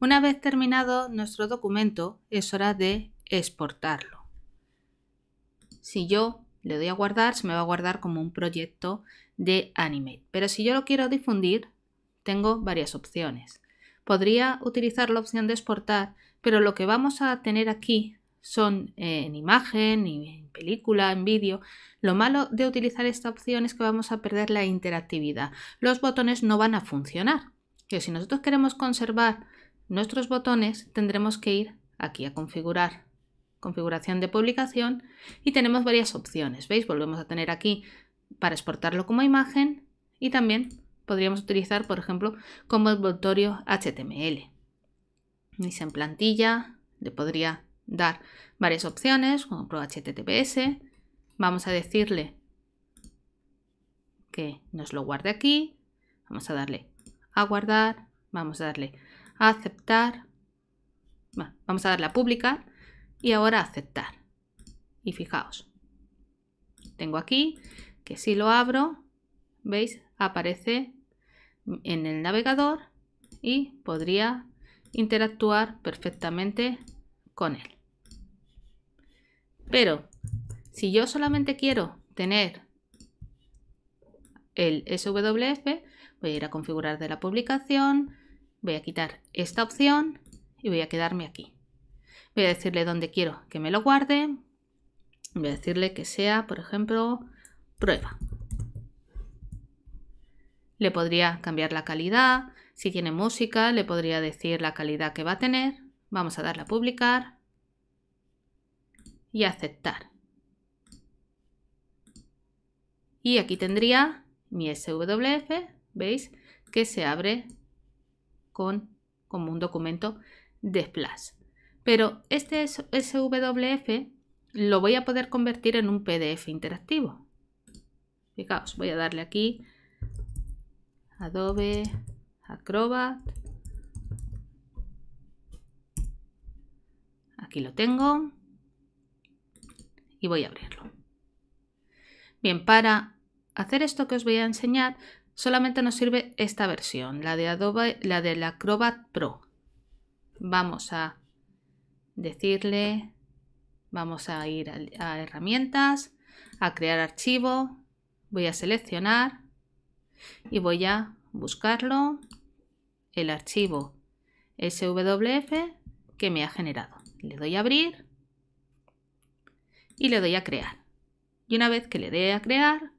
Una vez terminado nuestro documento, es hora de exportarlo. Si yo le doy a guardar, se me va a guardar como un proyecto de Animate. Pero si yo lo quiero difundir, tengo varias opciones. Podría utilizar la opción de exportar, pero lo que vamos a tener aquí son eh, en imagen, en película, en vídeo. Lo malo de utilizar esta opción es que vamos a perder la interactividad. Los botones no van a funcionar. Que si nosotros queremos conservar nuestros botones tendremos que ir aquí a configurar, configuración de publicación y tenemos varias opciones. ¿Veis? Volvemos a tener aquí para exportarlo como imagen y también podríamos utilizar, por ejemplo, como envoltorio HTML. Dice en plantilla, le podría dar varias opciones, como HTTPS. Vamos a decirle que nos lo guarde aquí. Vamos a darle a guardar. Vamos a darle aceptar. vamos a darle a publicar y ahora aceptar. Y fijaos, tengo aquí que si lo abro, veis, aparece en el navegador y podría interactuar perfectamente con él. Pero si yo solamente quiero tener el SWF, voy a ir a configurar de la publicación, Voy a quitar esta opción y voy a quedarme aquí. Voy a decirle dónde quiero que me lo guarde. Voy a decirle que sea, por ejemplo, prueba. Le podría cambiar la calidad. Si tiene música, le podría decir la calidad que va a tener. Vamos a darle a publicar y aceptar. Y aquí tendría mi SWF, ¿veis? Que se abre como un documento de Splash. Pero este SWF lo voy a poder convertir en un PDF interactivo. Fijaos, voy a darle aquí Adobe Acrobat. Aquí lo tengo. Y voy a abrirlo. Bien, para hacer esto que os voy a enseñar, Solamente nos sirve esta versión, la de Adobe, la del Acrobat Pro. Vamos a decirle, vamos a ir a, herramientas, a crear archivo, voy a seleccionar y voy a buscarlo, el archivo SWF que me ha generado. Le doy a abrir y le doy a crear. Y una vez que le dé a crear,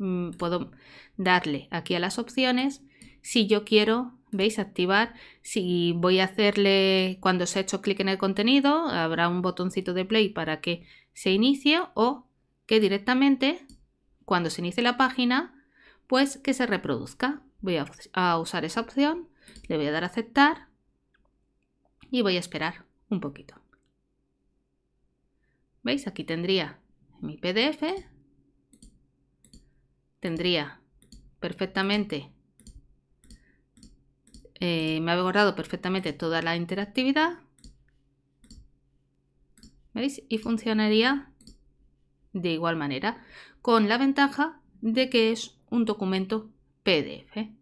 Mm, puedo darle aquí a las opciones si yo quiero, veis, activar, si voy a hacerle cuando se ha hecho clic en el contenido, habrá un botoncito de play para que se inicie o que directamente cuando se inicie la página, pues que se reproduzca. Voy a, a usar esa opción, le voy a dar a aceptar y voy a esperar un poquito. ¿Veis? Aquí tendría mi PDF, tendría perfectamente, eh, me ha guardado perfectamente toda la interactividad. ¿Veis? Y funcionaría de igual manera, con la ventaja de que es un documento PDF.